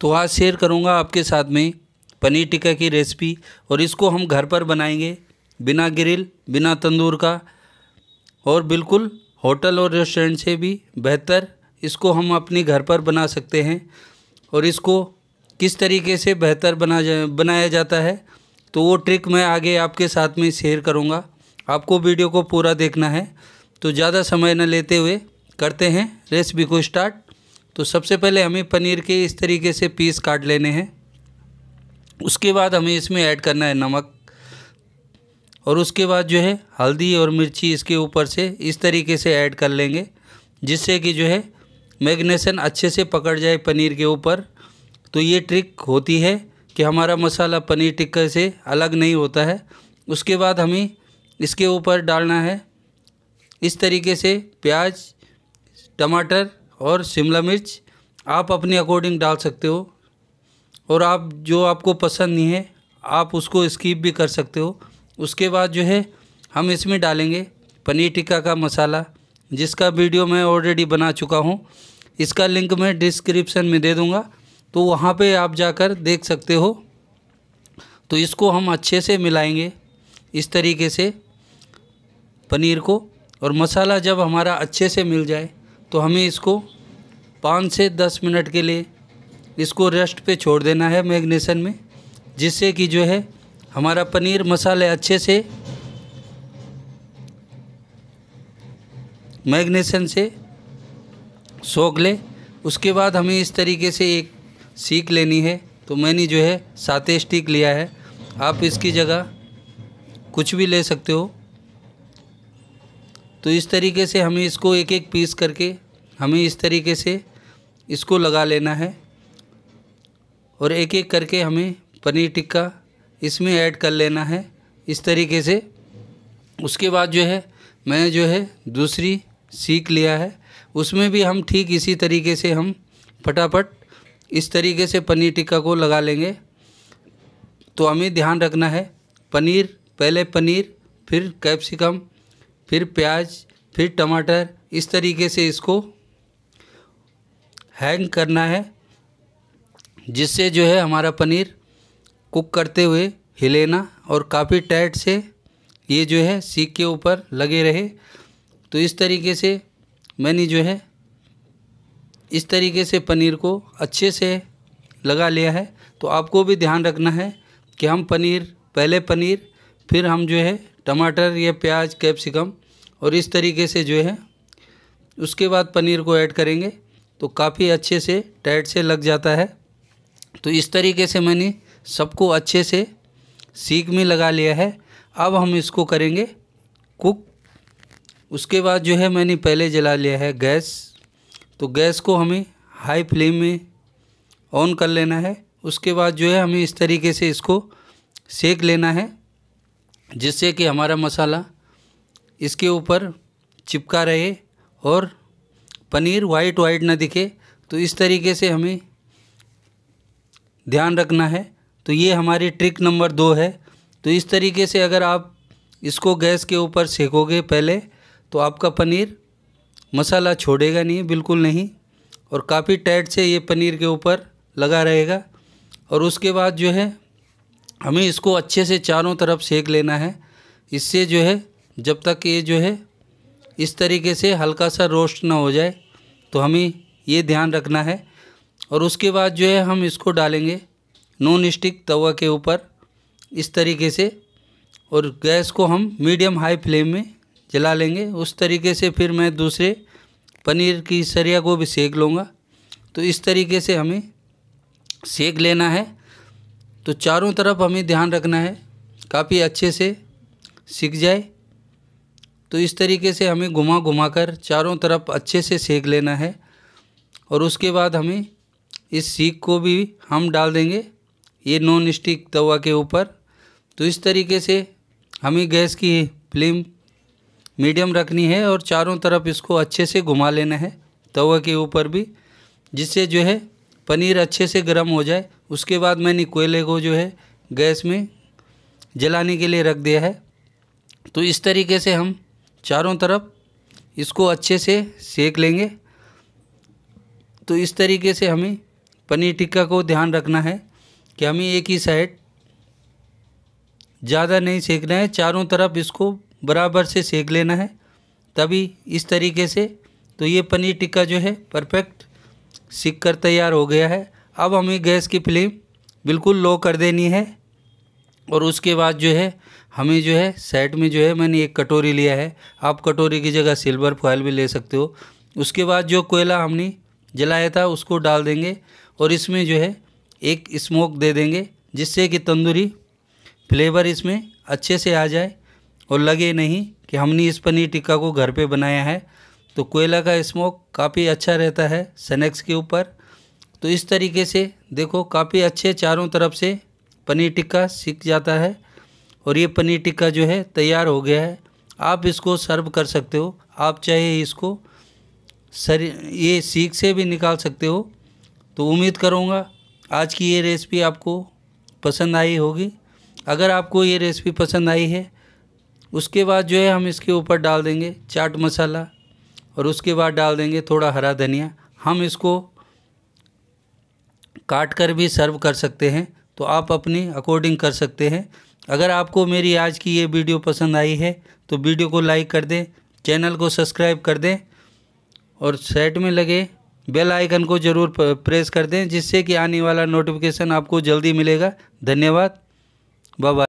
तो आज शेयर करूँगा आपके साथ में पनीर टिक्का की रेसिपी और इसको हम घर पर बनाएंगे बिना ग्रिल बिना तंदूर का और बिल्कुल होटल और रेस्टोरेंट से भी बेहतर इसको हम अपने घर पर बना सकते हैं और इसको किस तरीके से बेहतर बना जा बनाया जाता है तो वो ट्रिक मैं आगे आपके साथ में शेयर करूँगा आपको वीडियो को पूरा देखना है तो ज़्यादा समय न लेते हुए करते हैं रेसिपी को स्टार्ट तो सबसे पहले हमें पनीर के इस तरीके से पीस काट लेने हैं उसके बाद हमें इसमें ऐड करना है नमक और उसके बाद जो है हल्दी और मिर्ची इसके ऊपर से इस तरीके से ऐड कर लेंगे जिससे कि जो है मैग्नेसन अच्छे से पकड़ जाए पनीर के ऊपर तो ये ट्रिक होती है कि हमारा मसाला पनीर टिक्का से अलग नहीं होता है उसके बाद हमें इसके ऊपर डालना है इस तरीके से प्याज टमाटर और शिमला मिर्च आप अपने अकॉर्डिंग डाल सकते हो और आप जो आपको पसंद नहीं है आप उसको स्किप भी कर सकते हो उसके बाद जो है हम इसमें डालेंगे पनीर टिक्का का मसाला जिसका वीडियो मैं ऑलरेडी बना चुका हूँ इसका लिंक मैं डिस्क्रिप्शन में दे दूँगा तो वहाँ पे आप जाकर देख सकते हो तो इसको हम अच्छे से मिलाएंगे इस तरीके से पनीर को और मसाला जब हमारा अच्छे से मिल जाए तो हमें इसको पाँच से दस मिनट के लिए इसको रेस्ट पे छोड़ देना है मैग्नेशन में जिससे कि जो है हमारा पनीर मसाले अच्छे से मैग्नेशन से सोख ले उसके बाद हमें इस तरीके से एक सीख लेनी है तो मैंने जो है साते स्टिक लिया है आप इसकी जगह कुछ भी ले सकते हो तो इस तरीके से हमें इसको एक एक पीस करके हमें इस तरीके से इसको लगा लेना है और एक एक करके हमें पनीर टिक्का इसमें ऐड कर लेना है इस तरीके से उसके बाद जो है मैंने जो है दूसरी सीख लिया है उसमें भी हम ठीक इसी तरीके से हम फटाफट इस तरीके से पनीर टिक्का को लगा लेंगे तो हमें ध्यान रखना है पनीर पहले पनीर फिर कैप्सिकम फिर प्याज फिर टमाटर इस तरीके से इसको हैंग करना है जिससे जो है हमारा पनीर कुक करते हुए हिले ना और काफ़ी टाइट से ये जो है सीख के ऊपर लगे रहे तो इस तरीके से मैंने जो है इस तरीके से पनीर को अच्छे से लगा लिया है तो आपको भी ध्यान रखना है कि हम पनीर पहले पनीर फिर हम जो है टमाटर या प्याज कैप्सिकम और इस तरीके से जो है उसके बाद पनीर को ऐड करेंगे तो काफ़ी अच्छे से टाइट से लग जाता है तो इस तरीके से मैंने सबको अच्छे से सीख में लगा लिया है अब हम इसको करेंगे कुक उसके बाद जो है मैंने पहले जला लिया है गैस तो गैस को हमें हाई फ्लेम में ऑन कर लेना है उसके बाद जो है हमें इस तरीके से इसको सेक लेना है जिससे कि हमारा मसाला इसके ऊपर चिपका रहे और पनीर वाइट वाइट ना दिखे तो इस तरीके से हमें ध्यान रखना है तो ये हमारी ट्रिक नंबर दो है तो इस तरीके से अगर आप इसको गैस के ऊपर सेकोगे पहले तो आपका पनीर मसाला छोड़ेगा नहीं बिल्कुल नहीं और काफ़ी टाइट से ये पनीर के ऊपर लगा रहेगा और उसके बाद जो है हमें इसको अच्छे से चारों तरफ सेक लेना है इससे जो है जब तक ये जो है इस तरीके से हल्का सा रोस्ट ना हो जाए तो हमें ये ध्यान रखना है और उसके बाद जो है हम इसको डालेंगे नॉन स्टिक तवा के ऊपर इस तरीके से और गैस को हम मीडियम हाई फ्लेम में जला लेंगे उस तरीके से फिर मैं दूसरे पनीर की सरिया को भी सेक लूँगा तो इस तरीके से हमें सेक लेना है तो चारों तरफ हमें ध्यान रखना है काफ़ी अच्छे से सीख जाए तो इस तरीके से हमें घुमा घुमा कर चारों तरफ अच्छे से सेक लेना है और उसके बाद हमें इस सीख को भी हम डाल देंगे ये नॉन स्टिक तवा के ऊपर तो इस तरीके से हमें गैस की फ्लेम मीडियम रखनी है और चारों तरफ इसको अच्छे से घुमा लेना है तवा के ऊपर भी जिससे जो है पनीर अच्छे से गर्म हो जाए उसके बाद मैंने कोयले को जो है गैस में जलाने के लिए रख दिया है तो इस तरीके से हम चारों तरफ इसको अच्छे से सेक लेंगे तो इस तरीके से हमें पनीर टिक्का को ध्यान रखना है कि हमें एक ही साइड ज़्यादा नहीं सेकना है चारों तरफ इसको बराबर से सेक लेना है तभी इस तरीके से तो ये पनीर टिक्का जो है परफेक्ट सीख कर तैयार हो गया है अब हमें गैस की फ्लेम बिल्कुल लो कर देनी है और उसके बाद जो है हमें जो है सेट में जो है मैंने एक कटोरी लिया है आप कटोरी की जगह सिल्वर फॉयल भी ले सकते हो उसके बाद जो कोयला हमने जलाया था उसको डाल देंगे और इसमें जो है एक स्मोक दे देंगे जिससे कि तंदूरी फ्लेवर इसमें अच्छे से आ जाए और लगे नहीं कि हमने इस पनीर टिक्का को घर पे बनाया है तो कोयला का स्मोक काफ़ी अच्छा रहता है सनेक्स के ऊपर तो इस तरीके से देखो काफ़ी अच्छे चारों तरफ से पनीर टिक्का सीख जाता है और ये पनीर टिक्का जो है तैयार हो गया है आप इसको सर्व कर सकते हो आप चाहे इसको सर ये सीख से भी निकाल सकते हो तो उम्मीद करूँगा आज की ये रेसिपी आपको पसंद आई होगी अगर आपको ये रेसिपी पसंद आई है उसके बाद जो है हम इसके ऊपर डाल देंगे चाट मसाला और उसके बाद डाल देंगे थोड़ा हरा धनिया हम इसको काट कर भी सर्व कर सकते हैं तो आप अपनी अकॉर्डिंग कर सकते हैं अगर आपको मेरी आज की ये वीडियो पसंद आई है तो वीडियो को लाइक कर दें चैनल को सब्सक्राइब कर दें और सेट में लगे बेल आइकन को ज़रूर प्रेस कर दें जिससे कि आने वाला नोटिफिकेशन आपको जल्दी मिलेगा धन्यवाद बाय